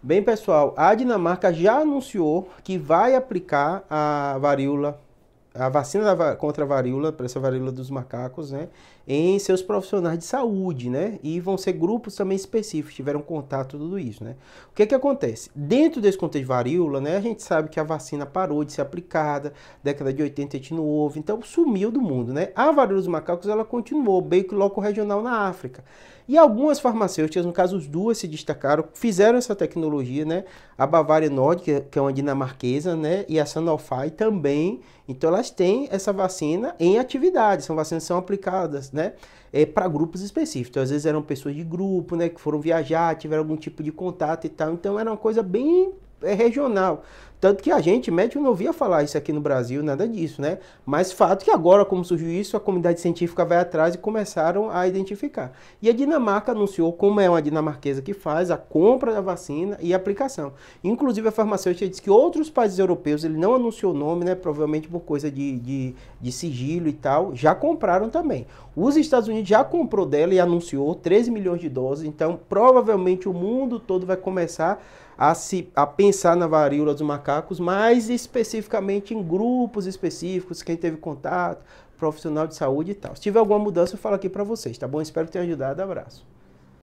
Bem, pessoal, a Dinamarca já anunciou que vai aplicar a varíola a vacina da, contra a varíola, para essa varíola dos macacos, né, em seus profissionais de saúde, né, e vão ser grupos também específicos, tiveram contato tudo isso, né. O que que acontece? Dentro desse contexto de varíola, né, a gente sabe que a vacina parou de ser aplicada, década de 80 a gente não houve, então sumiu do mundo, né. A varíola dos macacos, ela continuou, bem que loco regional na África. E algumas farmacêuticas, no caso, duas se destacaram, fizeram essa tecnologia, né, a Bavária Nórdica, que é uma dinamarquesa, né, e a Sanofi também, então ela elas têm essa vacina em atividade, são vacinas que são aplicadas, né? É, para grupos específicos. Então, às vezes eram pessoas de grupo, né? Que foram viajar, tiveram algum tipo de contato e tal. Então, era uma coisa bem é, regional. Tanto que a gente, médico, não ouvia falar isso aqui no Brasil, nada disso, né? Mas fato que agora, como surgiu isso, a comunidade científica vai atrás e começaram a identificar. E a Dinamarca anunciou, como é uma dinamarquesa que faz, a compra da vacina e a aplicação. Inclusive, a farmacêutica disse que outros países europeus, ele não anunciou o nome, né? Provavelmente por coisa de, de, de sigilo e tal, já compraram também. Os Estados Unidos já comprou dela e anunciou 13 milhões de doses, então provavelmente o mundo todo vai começar a, se, a pensar na varíola dos macacos macacos, mais especificamente em grupos específicos, quem teve contato, profissional de saúde e tal. Se tiver alguma mudança, eu falo aqui para vocês, tá bom? Espero ter ajudado. Abraço.